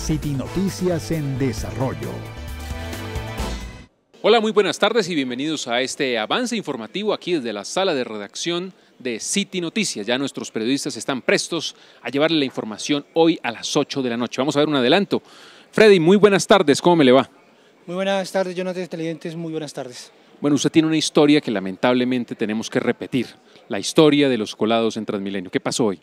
City Noticias en Desarrollo. Hola, muy buenas tardes y bienvenidos a este avance informativo aquí desde la sala de redacción de City Noticias. Ya nuestros periodistas están prestos a llevarle la información hoy a las 8 de la noche. Vamos a ver un adelanto. Freddy, muy buenas tardes, ¿cómo me le va? Muy buenas tardes, Jonathan Televidentes, muy buenas tardes. Bueno, usted tiene una historia que lamentablemente tenemos que repetir, la historia de los colados en Transmilenio. ¿Qué pasó hoy?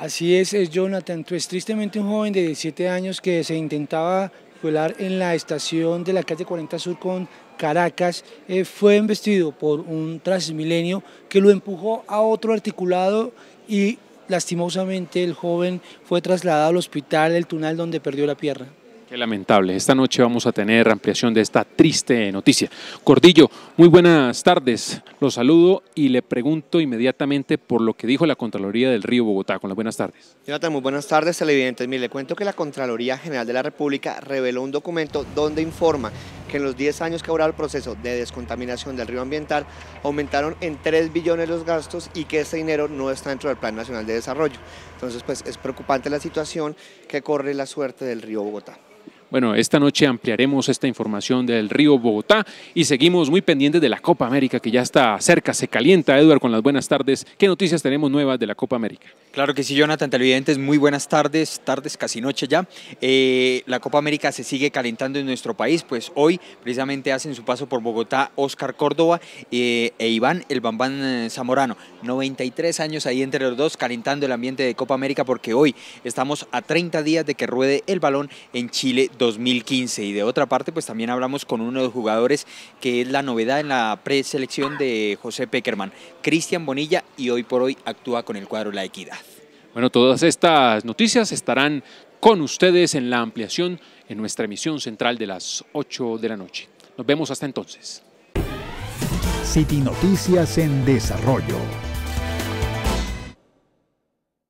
Así es, es Jonathan, es tristemente un joven de 17 años que se intentaba volar en la estación de la calle 40 Sur con Caracas, eh, fue embestido por un transmilenio que lo empujó a otro articulado y lastimosamente el joven fue trasladado al hospital del Tunal donde perdió la pierna. Qué lamentable. Esta noche vamos a tener ampliación de esta triste noticia. Cordillo, muy buenas tardes. lo saludo y le pregunto inmediatamente por lo que dijo la Contraloría del Río Bogotá. Con las buenas tardes. Jonathan, muy buenas tardes, televidentes. Mire, le cuento que la Contraloría General de la República reveló un documento donde informa que en los 10 años que ha durado el proceso de descontaminación del río ambiental aumentaron en 3 billones los gastos y que ese dinero no está dentro del Plan Nacional de Desarrollo. Entonces, pues es preocupante la situación que corre la suerte del río Bogotá. Bueno, esta noche ampliaremos esta información del Río Bogotá y seguimos muy pendientes de la Copa América que ya está cerca, se calienta. Edward, con las buenas tardes. ¿Qué noticias tenemos nuevas de la Copa América? Claro que sí, Jonathan, televidentes, muy buenas tardes, tardes casi noche ya. Eh, la Copa América se sigue calentando en nuestro país, pues hoy precisamente hacen su paso por Bogotá Oscar Córdoba eh, e Iván el Bambán eh, Zamorano. 93 años ahí entre los dos calentando el ambiente de Copa América porque hoy estamos a 30 días de que ruede el balón en Chile 2015. Y de otra parte, pues también hablamos con uno de los jugadores que es la novedad en la preselección de José Peckerman, Cristian Bonilla, y hoy por hoy actúa con el cuadro La Equidad. Bueno, todas estas noticias estarán con ustedes en la ampliación en nuestra emisión central de las 8 de la noche. Nos vemos hasta entonces. City Noticias en Desarrollo.